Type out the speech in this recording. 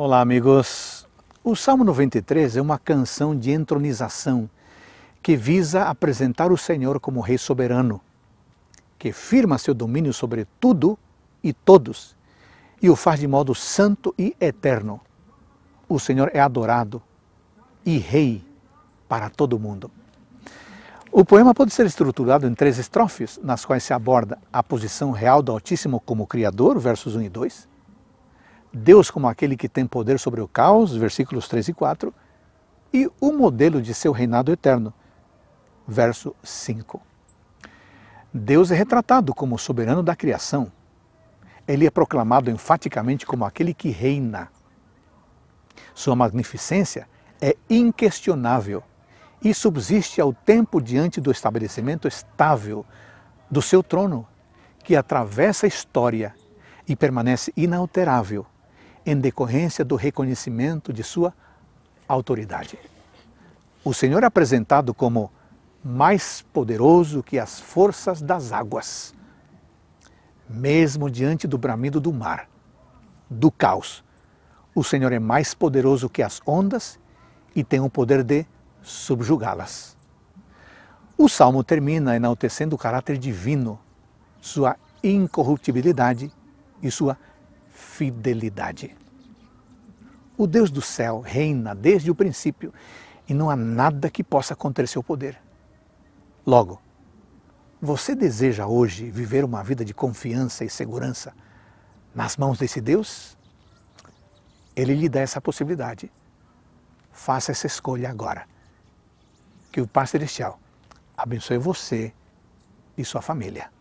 Olá, amigos. O Salmo 93 é uma canção de entronização que visa apresentar o Senhor como Rei soberano, que firma seu domínio sobre tudo e todos e o faz de modo santo e eterno. O Senhor é adorado e Rei para todo mundo. O poema pode ser estruturado em três estrofes, nas quais se aborda a posição real do Altíssimo como Criador, versos 1 e 2 Deus como aquele que tem poder sobre o caos, versículos 3 e 4, e o modelo de seu reinado eterno, verso 5. Deus é retratado como soberano da criação. Ele é proclamado enfaticamente como aquele que reina. Sua magnificência é inquestionável e subsiste ao tempo diante do estabelecimento estável do seu trono, que atravessa a história e permanece inalterável em decorrência do reconhecimento de sua autoridade. O Senhor é apresentado como mais poderoso que as forças das águas, mesmo diante do bramido do mar, do caos. O Senhor é mais poderoso que as ondas e tem o poder de subjugá-las. O salmo termina enaltecendo o caráter divino, sua incorruptibilidade e sua fidelidade. O Deus do céu reina desde o princípio e não há nada que possa conter seu poder. Logo, você deseja hoje viver uma vida de confiança e segurança nas mãos desse Deus? Ele lhe dá essa possibilidade. Faça essa escolha agora. Que o Pai Celestial abençoe você e sua família.